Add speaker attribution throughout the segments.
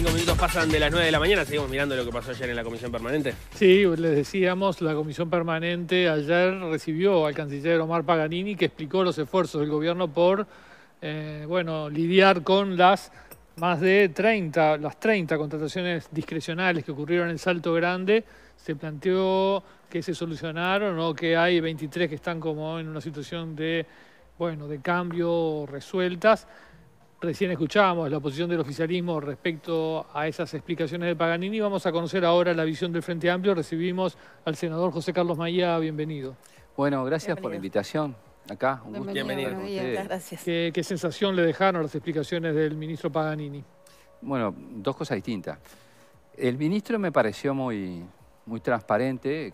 Speaker 1: Cinco
Speaker 2: minutos pasan de las 9 de la mañana, seguimos mirando lo que pasó ayer en la comisión permanente.
Speaker 1: Sí, les decíamos, la comisión permanente ayer recibió al canciller Omar Paganini que explicó los esfuerzos del gobierno por eh, bueno, lidiar con las más de 30, las 30 contrataciones discrecionales que ocurrieron en el Salto Grande. Se planteó que se solucionaron o que hay 23 que están como en una situación de, bueno, de cambio resueltas Recién escuchábamos la posición del oficialismo respecto a esas explicaciones de Paganini. Vamos a conocer ahora la visión del Frente Amplio. Recibimos al senador José Carlos Maía. Bienvenido. Bueno, gracias por la invitación. Acá,
Speaker 3: un
Speaker 2: gusto. Bienvenido. Gracias.
Speaker 1: ¿Qué, sensación le dejaron las explicaciones del ministro Paganini?
Speaker 3: Bueno, dos cosas distintas. El ministro me pareció muy, muy transparente.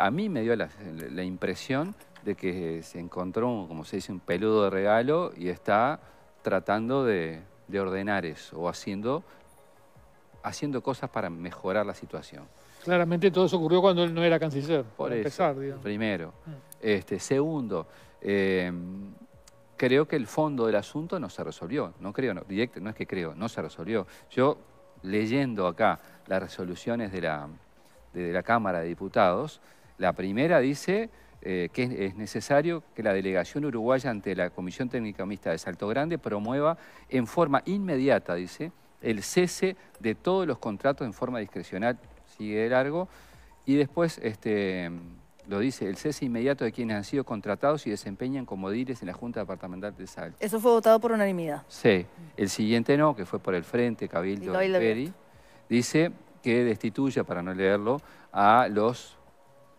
Speaker 3: a mí me dio la, la impresión de que se encontró, como se dice, un peludo de regalo y está tratando de, ordenar eso o haciendo, haciendo cosas para mejorar la situación.
Speaker 1: Claramente todo eso ocurrió cuando él no era canciller. Por eso,
Speaker 3: primero. Mm. Este, segundo, em, creo que el fondo del asunto no se resolvió. No creo, no, no es que creo, no se resolvió. Yo, leyendo acá las resoluciones de la, de la Cámara de Diputados, la primera dice eh, que es necesario que la delegación uruguaya ante la Comisión Técnica Mixta de Salto Grande promueva en forma inmediata, dice, el cese de todos los contratos en forma discrecional, sigue de largo, y después este, lo dice, el cese inmediato de quienes han sido contratados y desempeñan como diles en la Junta Departamental de Salto.
Speaker 4: Eso fue votado por unanimidad.
Speaker 3: Sí, el siguiente no, que fue por el Frente, Cabildo, Peri, dice que destituya, para no leerlo, a los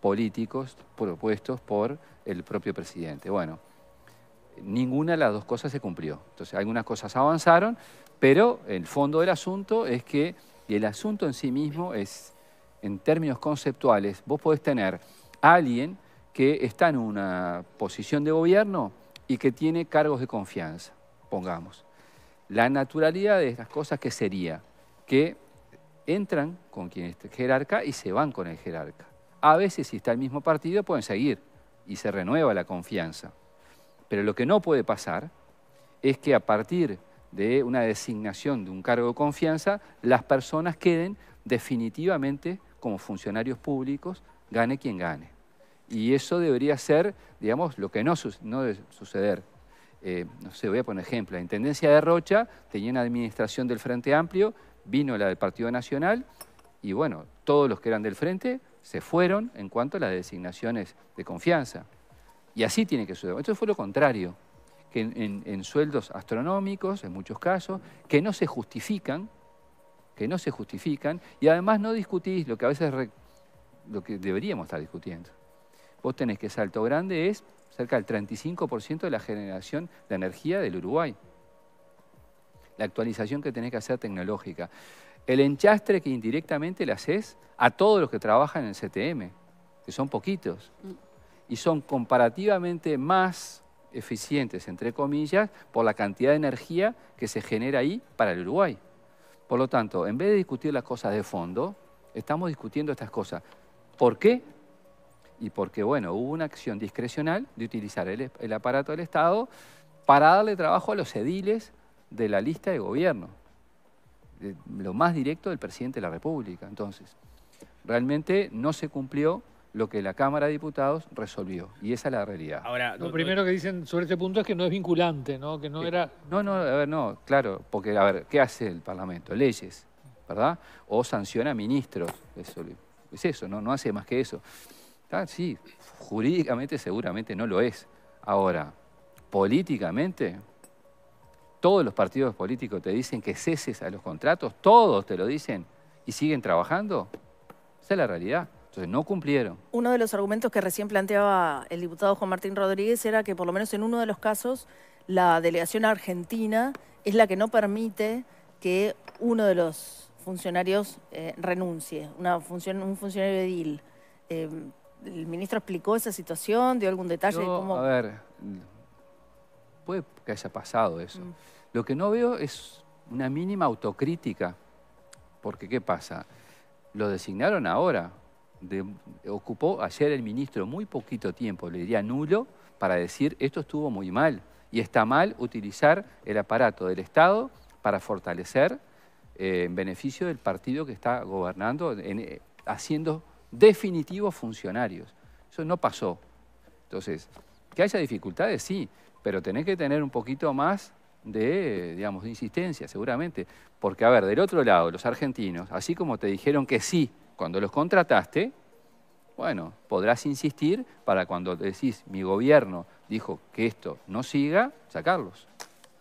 Speaker 3: políticos propuestos por el propio presidente. Bueno, ninguna de las dos cosas se cumplió. Entonces, algunas cosas avanzaron, pero el fondo del asunto es que el asunto en sí mismo es, en términos conceptuales, vos podés tener a alguien que está en una posición de gobierno y que tiene cargos de confianza, pongamos. La naturalidad de estas cosas que sería que entran con quien es jerarca y se van con el jerarca. A veces, si está el mismo partido, pueden seguir y se renueva la confianza. Pero lo que no puede pasar es que a partir de una designación de un cargo de confianza, las personas queden definitivamente como funcionarios públicos, gane quien gane. Y eso debería ser, digamos, lo que no, debe suceder. Eh, no sé, voy a poner ejemplo. La Intendencia de Rocha tenía una administración del Frente Amplio, vino la del Partido Nacional, y bueno, todos los que eran del Frente se fueron en cuanto a las designaciones de confianza. Y así tiene que suceder. Esto fue lo contrario, que en, sueldos astronómicos, en muchos casos, que no se justifican, que no se justifican, y además no discutís lo que a veces lo que deberíamos estar discutiendo. Vos tenés que Salto Grande es cerca del 35% de la generación de energía del Uruguay. La actualización que tenés que hacer tecnológica el enchastre que indirectamente le haces a todos los que trabajan en el CTM, que son poquitos, mm. y son comparativamente más eficientes, entre comillas, por la cantidad de energía que se genera ahí para el Uruguay. Por lo tanto, en vez de discutir las cosas de fondo, estamos discutiendo estas cosas. ¿Por qué? Y porque, bueno, hubo una acción discrecional de utilizar el aparato del Estado para darle trabajo a los ediles de la lista de gobierno. Eh, lo más directo del presidente de la República. Entonces, realmente no se cumplió lo que la Cámara de Diputados resolvió. Y esa es la realidad. Ahora,
Speaker 1: lo primero que dicen sobre este punto es que no es vinculante, ¿no? Que no eh, era... No, no, a ver, no,
Speaker 3: claro, porque, a ver, ¿qué hace el Parlamento? Leyes, ¿verdad? O sanciona ministros. Eso, es eso, ¿no? No hace más que eso. Ah, sí, jurídicamente seguramente no lo es. Ahora, políticamente todos los partidos políticos te dicen que ceses a los contratos, todos te lo dicen y siguen trabajando. Esa es la realidad. Entonces no cumplieron.
Speaker 4: Uno de los argumentos que recién planteaba el diputado Juan Martín Rodríguez era que por lo menos en uno de los casos la delegación argentina es la que no permite que uno de los funcionarios eh, renuncie, una función, un funcionario edil. Eh, ¿El ministro explicó esa situación? ¿Dio algún detalle? de cómo...
Speaker 3: A ver, puede que haya pasado eso. Mm. Lo que no veo es una mínima autocrítica, porque ¿qué pasa? Lo designaron ahora, ocupó ayer el ministro muy poquito tiempo, le diría nulo, para decir esto estuvo muy mal y está mal utilizar el aparato del Estado para fortalecer eh, en beneficio del partido que está gobernando, eh, haciendo definitivos funcionarios. Eso no pasó. Entonces, que haya dificultades, sí, pero tenés que tener un poquito más de, digamos, de insistencia, seguramente. Porque, a ver, del otro lado, los argentinos, así como te dijeron que sí cuando los contrataste, bueno, podrás insistir para cuando decís mi gobierno dijo que esto no siga, sacarlos.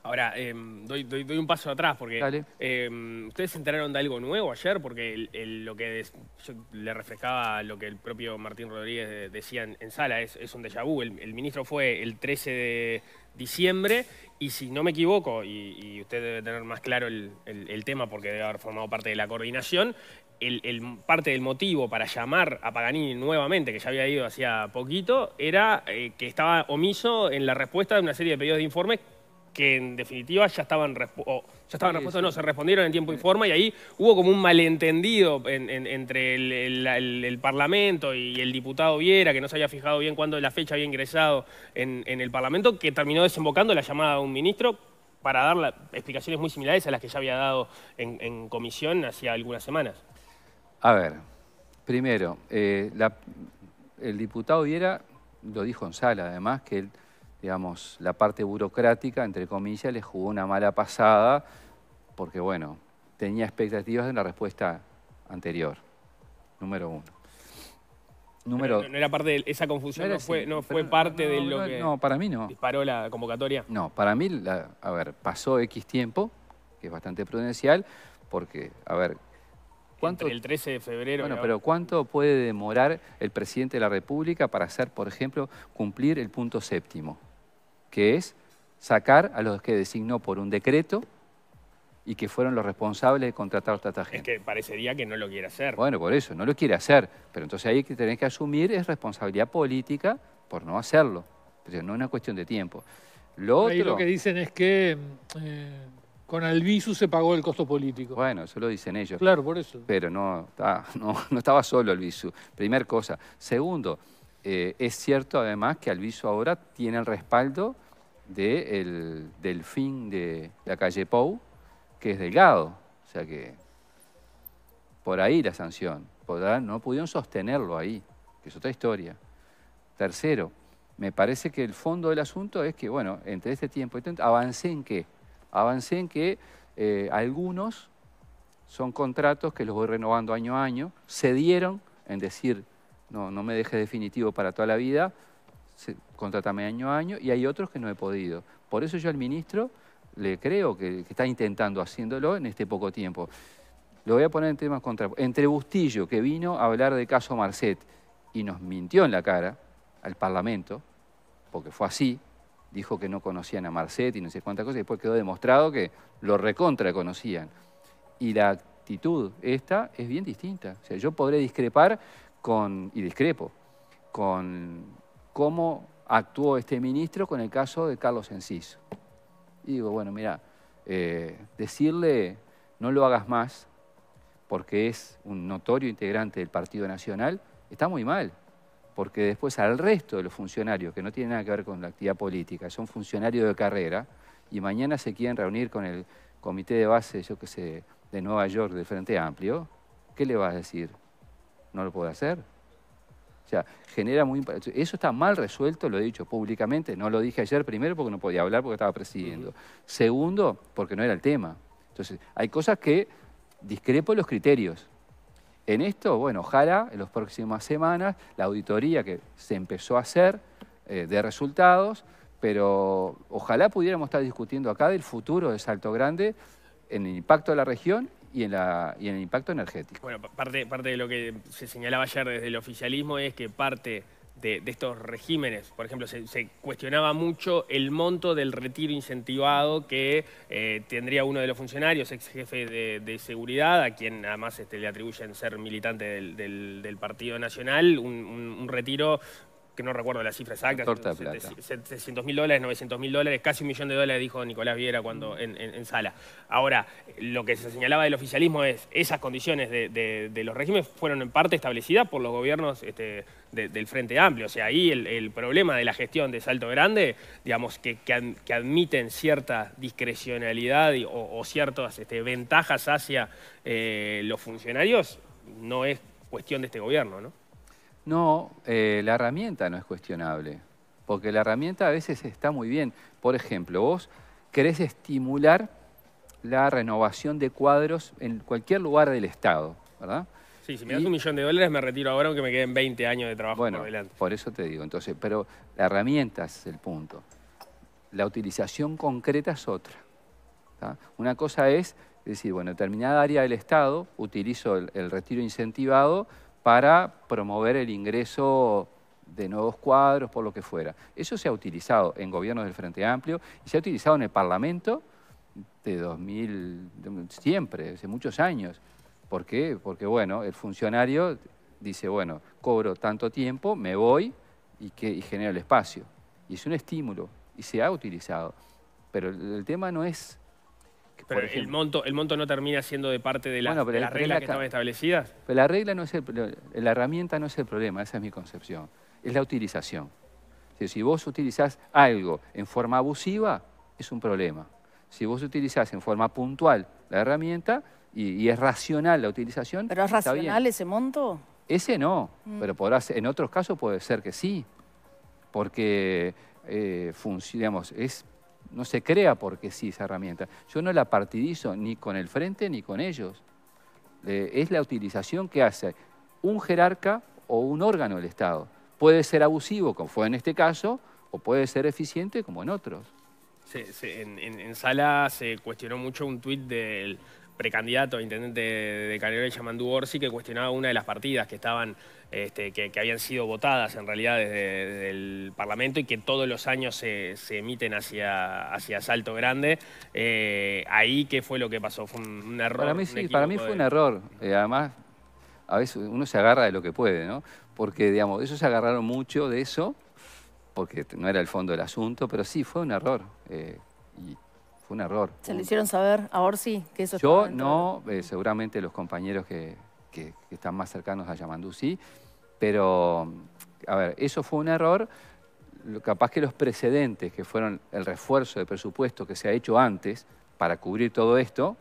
Speaker 2: Ahora, em, doy, un paso atrás porque em, ustedes se enteraron de algo nuevo ayer porque lo que yo le refrescaba lo que el propio Martín Rodríguez decía en, sala, es, es un déjà vu. El, ministro fue el 13 de diciembre y si no me equivoco, y, usted debe tener más claro el, tema porque debe haber formado parte de la coordinación, el parte del motivo para llamar a Paganini nuevamente, que ya había ido hacía poquito, era eh, que estaba omiso en la respuesta de una serie de pedidos de informes que en definitiva ya estaban, o ya estaban no, se respondieron en tiempo y forma y ahí hubo como un malentendido entre el, Parlamento y el diputado Viera, que no se había fijado bien cuándo la fecha había ingresado en, el Parlamento, que terminó desembocando la llamada de un ministro para dar explicaciones muy similares a las que ya había dado en, comisión hacía algunas semanas.
Speaker 3: A ver, primero, eh, el diputado Viera, lo dijo en sala además, que... El, digamos, la parte burocrática, entre comillas, le jugó una mala pasada porque, bueno, tenía expectativas de una respuesta anterior, número uno. No, era parte de esa confusión, no,
Speaker 2: fue, no fue parte de lo que para mí disparó la convocatoria. No,
Speaker 3: para mí, a ver, pasó X tiempo, que es bastante prudencial, porque, a ver...
Speaker 2: el 13 de febrero... Bueno, pero
Speaker 3: ¿cuánto puede demorar el presidente de la República para hacer, por ejemplo, cumplir el punto séptimo? que es sacar a los que designó por un decreto y que fueron los responsables de contratar a esta
Speaker 2: gente. Es que parecería que no lo quiere hacer. Bueno,
Speaker 3: por eso, no lo quiere hacer. Pero entonces ahí que tenés que asumir es responsabilidad política por no hacerlo. Pero no es una cuestión de tiempo. Lo otro... lo que
Speaker 1: dicen es que eh,
Speaker 3: con Albizu se pagó el costo político. Bueno, eso lo dicen ellos. Claro, por eso. Pero no, no, estaba solo Albizu. Primer cosa. Segundo, eh, es cierto además que Alviso ahora tiene el respaldo del fin de la calle Pou, que es delgado. O sea que por ahí la sanción. no pudieron sostenerlo ahí, que es otra historia. Tercero, me parece que el fondo del asunto es que, bueno, entre este tiempo y este avancé en qué. Avancé en que eh, algunos son contratos que los voy renovando año a año, se dieron en decir no, no me deje definitivo para toda la vida, se, contrátame año a año, y hay otros que no he podido. Por eso yo al ministro le creo que, está intentando haciéndolo en este poco tiempo. Lo voy a poner en temas contra... Entre Bustillo, que vino a hablar de caso Marcet y nos mintió en la cara al Parlamento, porque fue así, dijo que no conocían a Marcet y no sé cuántas cosas, y después quedó demostrado que lo recontra conocían. Y la actitud esta es bien distinta. O sea, yo podré discrepar con, y discrepo, con cómo actuó este ministro con el caso de Carlos Enciso. Y digo, bueno, mira, eh, decirle no lo hagas más, porque es un notorio integrante del Partido Nacional, está muy mal, porque después al resto de los funcionarios, que no tienen nada que ver con la actividad política, son funcionarios de carrera, y mañana se quieren reunir con el comité de base, yo qué sé, de Nueva York, del Frente Amplio, ¿qué le vas a decir? no lo puede hacer. O sea, genera muy... Eso está mal resuelto, lo he dicho públicamente, no lo dije ayer primero porque no podía hablar porque estaba presidiendo. Segundo, porque no era el tema. Entonces, hay cosas que discrepo los criterios. En esto, bueno, ojalá en las próximas semanas la auditoría que se empezó a hacer eh, de resultados, pero ojalá pudiéramos estar discutiendo acá del futuro de Salto Grande en el impacto de la región y en, el impacto energético.
Speaker 2: Bueno, parte, de lo que se señalaba ayer desde el oficialismo es que parte de, estos regímenes. Por ejemplo, se, cuestionaba mucho el monto del retiro incentivado que eh, tendría uno de los funcionarios, ex jefe de, seguridad, a quien además este, le atribuyen ser militante del, Partido Nacional, un retiro que no recuerdo la cifra exacta, 700 mil dólares, 900 mil dólares, casi un millón de dólares, dijo Nicolás Viera cuando mm. en, sala. Ahora, lo que se señalaba del oficialismo es esas condiciones de, los regímenes fueron en parte establecidas por los gobiernos este, del Frente Amplio. O sea, ahí el, problema de la gestión de Salto Grande, digamos, que, admiten cierta discrecionalidad o, ciertas este, ventajas hacia eh, los funcionarios, no es cuestión de este gobierno, ¿no?
Speaker 3: No, eh, la herramienta no es cuestionable, porque la herramienta a veces está muy bien. Por ejemplo, vos querés estimular la renovación de cuadros en cualquier lugar del Estado, ¿verdad?
Speaker 2: Sí, si me das un millón de dólares me retiro ahora aunque me queden 20 años de trabajo bueno, por delante.
Speaker 3: Por eso te digo, entonces, pero la herramienta es el punto. La utilización concreta es otra. Una cosa es decir, bueno, determinada área del Estado, utilizo el retiro incentivado para promover el ingreso de nuevos cuadros, por lo que fuera. Eso se ha utilizado en gobiernos del Frente Amplio y se ha utilizado en el Parlamento de 2000, siempre, hace muchos años. ¿Por qué? Porque, bueno, el funcionario dice, bueno, cobro tanto tiempo, me voy y, que, genero el espacio. Y es un estímulo y se ha utilizado. Pero el tema no es
Speaker 2: pero el monto, el monto no termina siendo de parte de, la, las reglas que establecidas.
Speaker 3: Pero la regla no es la herramienta no es el problema, esa es mi concepción. Es la utilización. Si vos utilizás algo en forma abusiva, es un problema. Si vos utilizás en forma puntual la herramienta y, es racional la utilización. ¿Pero es racional
Speaker 4: ese monto?
Speaker 3: Ese no, mm. pero en otros casos puede ser que sí, porque eh, es no se crea porque sí esa herramienta. Yo no la partidizo ni con el frente ni con ellos. es la utilización que hace un jerarca o un órgano del Estado. Puede ser abusivo, como fue en este caso, o puede ser eficiente, como en otros.
Speaker 2: en, en, sala se cuestionó mucho un tuit del precandidato intendente de Canelones, Yamandú Orsi, que cuestionaba una de las partidas que estaban este, que, habían sido votadas en realidad desde, el Parlamento y que todos los años se, emiten hacia, hacia Salto Grande. Eh, ahí, ¿qué fue lo que pasó? ¿Fue un, error? Para mí, fue un
Speaker 3: error. Eh, además, a veces uno se agarra de lo que puede, ¿no? Porque, digamos, ellos se agarraron mucho de eso, porque no era el fondo del asunto, pero sí, fue un error. Eh, y fue un error.
Speaker 4: ¿Se le hicieron saber a Orsi que eso
Speaker 3: Yo no, eh, seguramente los compañeros que, están más cercanos a Yamandú sí, pero, a ver, eso fue un error. Capaz que los precedentes, que fueron el refuerzo de presupuesto que se ha hecho antes para cubrir todo esto,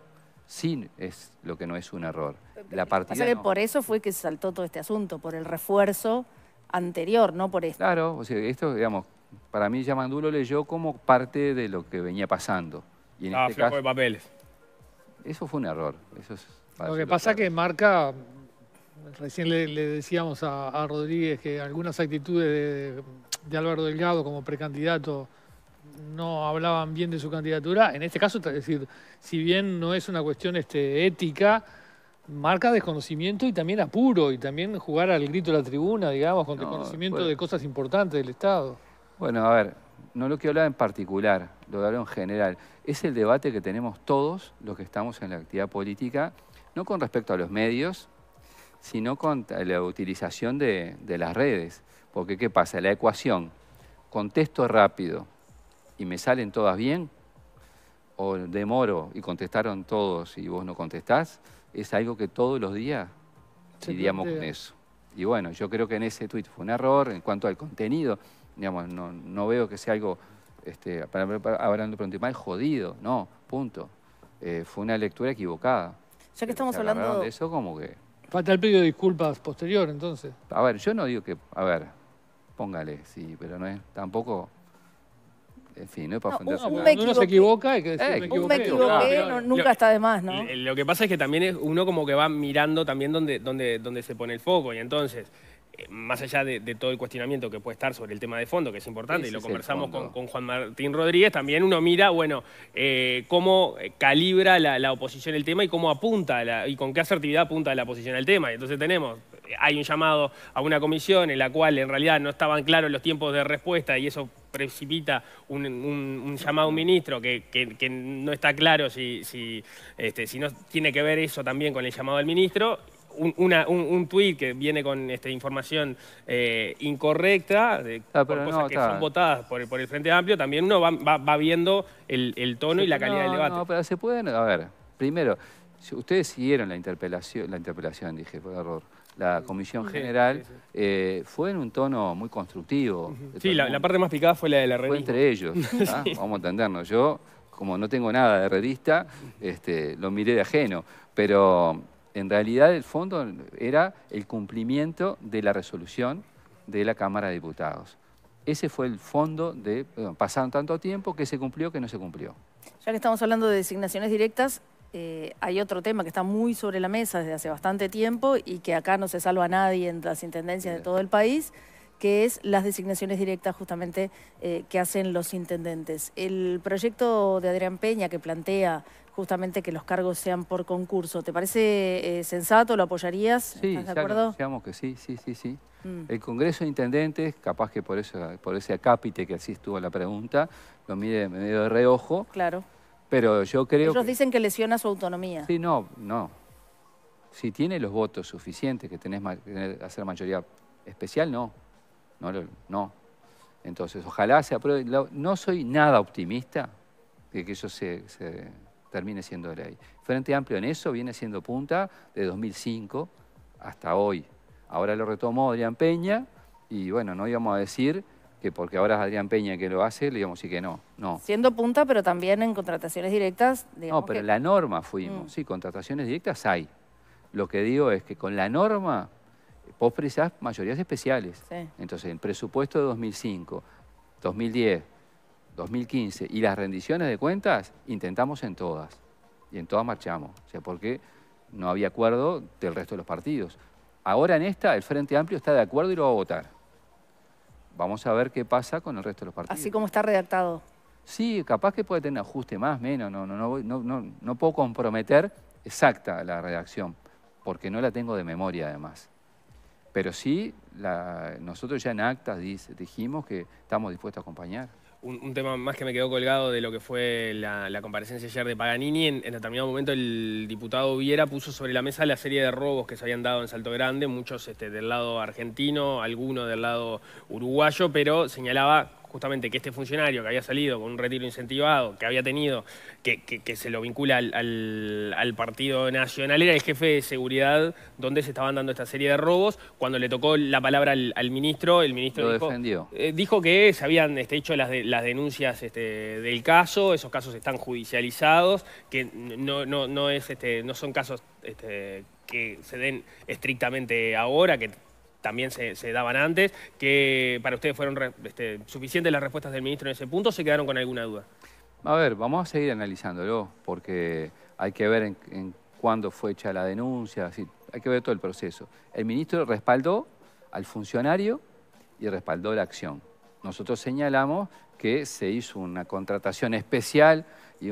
Speaker 3: sí es lo que no es un error. La partida que por
Speaker 4: eso fue que saltó todo este asunto, por el refuerzo anterior, no por esto.
Speaker 3: Claro, o sea, esto, digamos, para mí Yamandú lo leyó como parte de lo que venía pasando. Y ah, este de papeles. Eso fue un error.
Speaker 1: Lo que pasa es que marca, recién le, decíamos a, Rodríguez que algunas actitudes de, de, Álvaro Delgado como precandidato no hablaban bien de su candidatura. En este caso, decir, si bien no es una cuestión este, ética, marca desconocimiento y también apuro, y también jugar al grito de la tribuna, digamos, con conocimiento desconocimiento de cosas importantes del Estado.
Speaker 3: Bueno, a ver, no lo quiero hablar en particular, lo hablar en general, es el debate que tenemos todos los que estamos en la actividad política, no con respecto a los medios, sino con la utilización de, las redes. Porque, ¿qué pasa? La ecuación, contesto rápido y me salen todas bien, o demoro y contestaron todos y vos no contestás, es algo que todos los días lidiamos con eso. Y bueno, yo creo que en ese tweet fue un error en cuanto al contenido. Digamos, no, veo que sea algo, este, para, para, hablando mal jodido, no, punto. Eh, fue una lectura equivocada.
Speaker 1: Ya que estamos hablando
Speaker 3: eso, como que...
Speaker 1: Falta el pedido de disculpas posterior, entonces.
Speaker 3: A ver, yo no digo que... A ver, póngale, sí, pero no es tampoco...
Speaker 2: En fin, no es para uno
Speaker 4: se equivoca, hay que decir, eh, me equivoqué. Un me equivoqué nunca está de más, ¿no?
Speaker 2: Lo que pasa es que también es uno como que va mirando también dónde, dónde, dónde se pone el foco. Y entonces, eh, más allá de, todo el cuestionamiento que puede estar sobre el tema de fondo, que es importante, y lo conversamos con, Juan Martín Rodríguez, también uno mira, bueno, eh, cómo eh, calibra la, oposición el tema y cómo apunta, y con qué asertividad apunta la oposición al tema. Entonces tenemos, hay un llamado a una comisión en la cual en realidad no estaban claros los tiempos de respuesta y eso precipita un, llamado a un ministro que, no está claro este, si, no tiene que ver eso también con el llamado al ministro un, tuit tweet que viene con información eh, incorrecta, de, ah, cosas que son votadas por el, por el Frente Amplio, también uno va, viendo el, tono y la calidad del debate. No,
Speaker 3: pero se puede... A ver, primero, ustedes siguieron la interpelación, la interpelación dije, por error, la Comisión General, eh, fue en un tono muy constructivo. Sí, la, parte más picada fue la de la Fue entre ellos, vamos a entendernos. Yo, como no tengo nada de revista este, lo miré de ajeno, pero en realidad el fondo era el cumplimiento de la resolución de la Cámara de Diputados. Ese fue el fondo de, pasar pasaron tanto tiempo que se cumplió que no se cumplió.
Speaker 4: Ya que estamos hablando de designaciones directas, eh, hay otro tema que está muy sobre la mesa desde hace bastante tiempo y que acá no se salva a nadie en las intendencias de todo el país, que es las designaciones directas justamente eh, que hacen los intendentes. El proyecto de Adrián Peña que plantea justamente que los cargos sean por concurso. ¿Te parece eh, sensato? ¿Lo apoyarías? Sí, de
Speaker 3: digamos que sí, sí, sí, sí. Mm. El Congreso de Intendentes, capaz que por, eso, por ese acápite que así estuvo la pregunta, lo mide medio de reojo. Claro. Pero yo creo Ellos
Speaker 4: dicen que lesiona su autonomía.
Speaker 3: Sí, no, no. Si tiene los votos suficientes que tenés que hacer mayoría especial, no. No, no. Entonces, ojalá se apruebe. No soy nada optimista de que eso se termine siendo ley. Frente Amplio en eso viene siendo punta de 2005 hasta hoy. Ahora lo retomó Adrián Peña y bueno, no íbamos a decir que porque ahora es Adrián Peña que lo hace, le íbamos sí que no, no.
Speaker 4: Siendo punta, pero también en contrataciones directas.
Speaker 3: No, pero la norma fuimos, mm. sí, contrataciones directas hay. Lo que digo es que con la norma vos precisás mayorías especiales. Entonces, en presupuesto de 2005, 2010, 2015 y las rendiciones de cuentas, intentamos en todas. Y en todas marchamos. O sea, porque no había acuerdo del resto de los partidos. Ahora en esta, el Frente Amplio está de acuerdo y lo va a votar. Vamos a ver qué pasa con el resto de los partidos. Así como está redactado. Sí, capaz que puede tener ajuste más, menos. No, no, no, no, no, no puedo comprometer exacta la redacción, porque no la tengo de memoria además. Pero sí, la, nosotros ya en actas dijimos que estamos dispuestos a
Speaker 2: acompañar un, tema más que me quedó colgado de lo que fue la, comparecencia ayer de Paganini. En, en, determinado momento el diputado Viera puso sobre la mesa la serie de robos que se habían dado en Salto Grande, muchos este, del lado argentino, algunos del lado uruguayo, pero señalaba justamente que este funcionario que había salido con un retiro incentivado, que había tenido, que, se lo vincula al, Partido Nacional, era el jefe de seguridad donde se estaban dando esta serie de robos. Cuando le tocó la palabra al, ministro, el ministro dijo, eh, dijo que se habían este, hecho las, denuncias este, del caso, esos casos están judicializados, que no, no, es, este, no son casos... Este, que se den estrictamente ahora, que también se, daban antes, que para ustedes fueron este, suficientes las respuestas del ministro en ese punto, ¿se quedaron con alguna duda?
Speaker 3: A ver, vamos a seguir analizándolo, porque hay que ver en, cuándo fue hecha la denuncia, así, hay que ver todo el proceso. El ministro respaldó al funcionario y respaldó la acción. Nosotros señalamos que se hizo una contratación especial y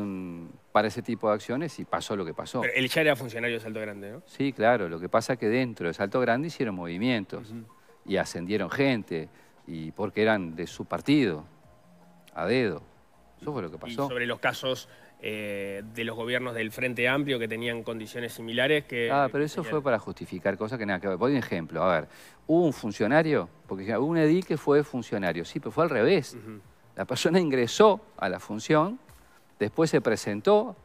Speaker 3: para ese tipo de acciones y pasó lo que pasó. Pero él
Speaker 2: ya era funcionario de Salto Grande, ¿no?
Speaker 3: Sí, claro. Lo que pasa es que dentro de Salto Grande hicieron movimientos y ascendieron gente y porque eran de su partido, a dedo. Eso fue lo que pasó. Y sobre
Speaker 2: los casos eh, de los gobiernos del Frente Amplio que tenían condiciones similares. Que, ah, pero eso fue
Speaker 3: para justificar cosas que nada que ver. Por ejemplo, a ver, hubo un funcionario, porque hubo un edil que fue funcionario, sí, pero fue al revés. La persona ingresó a la función, después se presentó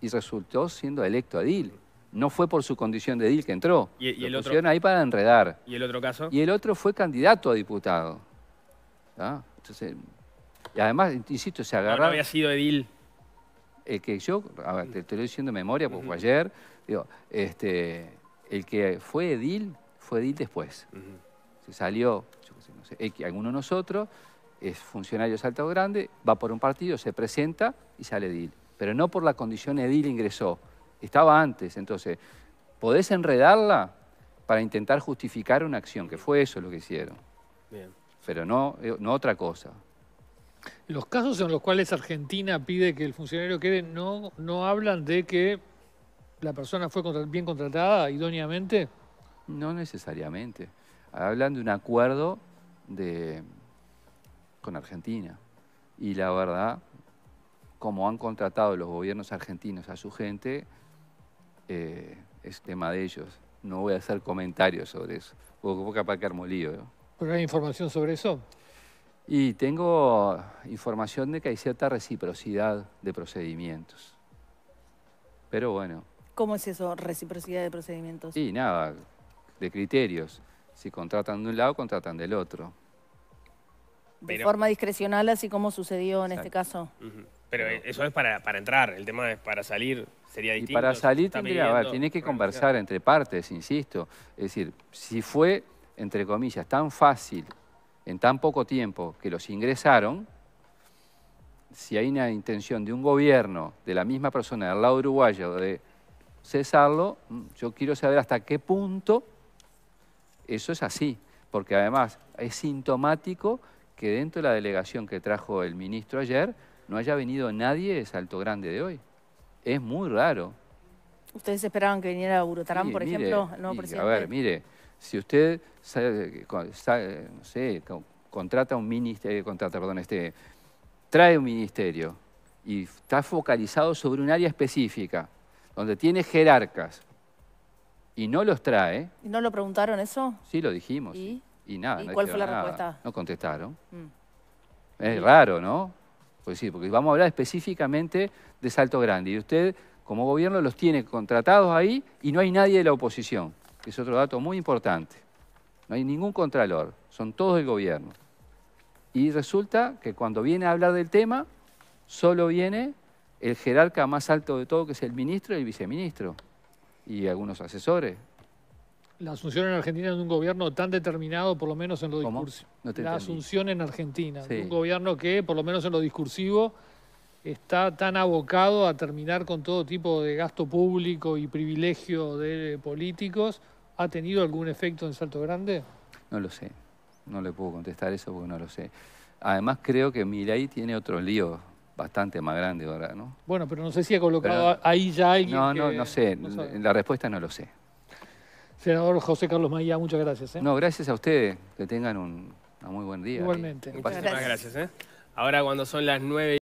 Speaker 3: y resultó siendo electo edil. No fue por su condición de edil que entró.
Speaker 2: Y, el pusieron
Speaker 3: otro... ahí para enredar. ¿Y el otro caso? Y el otro fue candidato a diputado. ¿Ah? Entonces, y además, insisto, se agarró... no había sido edil el que yo, te, lo estoy diciendo de memoria porque fue ayer, digo, este, el que fue edil, fue edil después. Se salió, yo no sé, alguno de nosotros, es funcionario de o Grande, va por un partido, se presenta y sale edil. Pero no por la condición edil ingresó, estaba antes. Entonces, ¿podés enredarla para intentar justificar una acción? Que fue eso lo que hicieron. Pero no, eh, no otra cosa.
Speaker 1: Los casos en los cuales Argentina pide que el funcionario quede no, no hablan de que la persona fue bien contratada idóneamente. No necesariamente.
Speaker 3: Hablan de un acuerdo de, con Argentina. Y la verdad, como han contratado los gobiernos argentinos a su gente, eh, es tema de ellos. No voy a hacer comentarios sobre eso. Porque capaz que armo lío. ¿no?
Speaker 1: ¿Pero hay información sobre eso?
Speaker 3: Y tengo información de que hay cierta reciprocidad de procedimientos. Pero bueno.
Speaker 4: ¿Cómo es eso, reciprocidad de procedimientos?
Speaker 3: Sí, nada, de criterios. Si contratan de un lado, contratan del otro.
Speaker 4: De forma discrecional, así como sucedió en este caso.
Speaker 2: Pero eso es para, entrar, el tema es para salir, sería distinto. Y para salir tendría, que conversar
Speaker 3: entre partes, insisto. Es decir, si fue, entre comillas, tan fácil en tan poco tiempo que los ingresaron, si hay una intención de un gobierno, de la misma persona del lado uruguayo, de cesarlo, mm, yo quiero saber hasta qué punto eso es así, porque además es sintomático que dentro de la delegación que trajo el ministro ayer no haya venido nadie de Salto Grande de hoy. Es muy raro.
Speaker 4: ¿Ustedes esperaban que viniera a por ejemplo, A ver,
Speaker 3: mire, si usted eh, contrata un ministerio, contrata, perdón, este, trae un ministerio y está focalizado sobre un área específica, donde tiene jerarcas y no los trae.
Speaker 4: ¿Y no lo preguntaron eso?
Speaker 3: Sí, lo dijimos. ¿Y, nada. ¿Y cuál fue la respuesta? No contestaron.
Speaker 4: Mm.
Speaker 3: Es raro, ¿no? Pues sí, porque vamos a hablar específicamente de Salto Grande y usted como gobierno los tiene contratados ahí y no hay nadie de la oposición es otro dato muy importante. No hay ningún contralor, son todos del gobierno. Y resulta que cuando viene a hablar del tema, solo viene el jerarca más alto de todo, que es el ministro y el viceministro, y algunos asesores.
Speaker 1: La asunción en Argentina de un gobierno tan determinado, por lo menos en lo discursivo. la asunción en Argentina, de un gobierno que, por lo menos en lo discursivo, está tan abocado a terminar con todo tipo de gasto público y privilegio de políticos ¿Ha tenido algún efecto en Salto Grande?
Speaker 3: No lo sé. No le puedo contestar eso porque no lo sé. Además creo que Mirai tiene otro lío bastante más grande ¿verdad? ¿no?
Speaker 1: Bueno, pero no sé si ha colocado
Speaker 3: ahí ya alguien No, no, no sé. la respuesta no lo sé.
Speaker 1: Senador José Carlos Maía, muchas gracias. ¿eh? No,
Speaker 3: gracias a ustedes. Que tengan un, muy buen día.
Speaker 1: Igualmente. Muchas gracias.
Speaker 3: ¿eh? Ahora cuando son las 9 y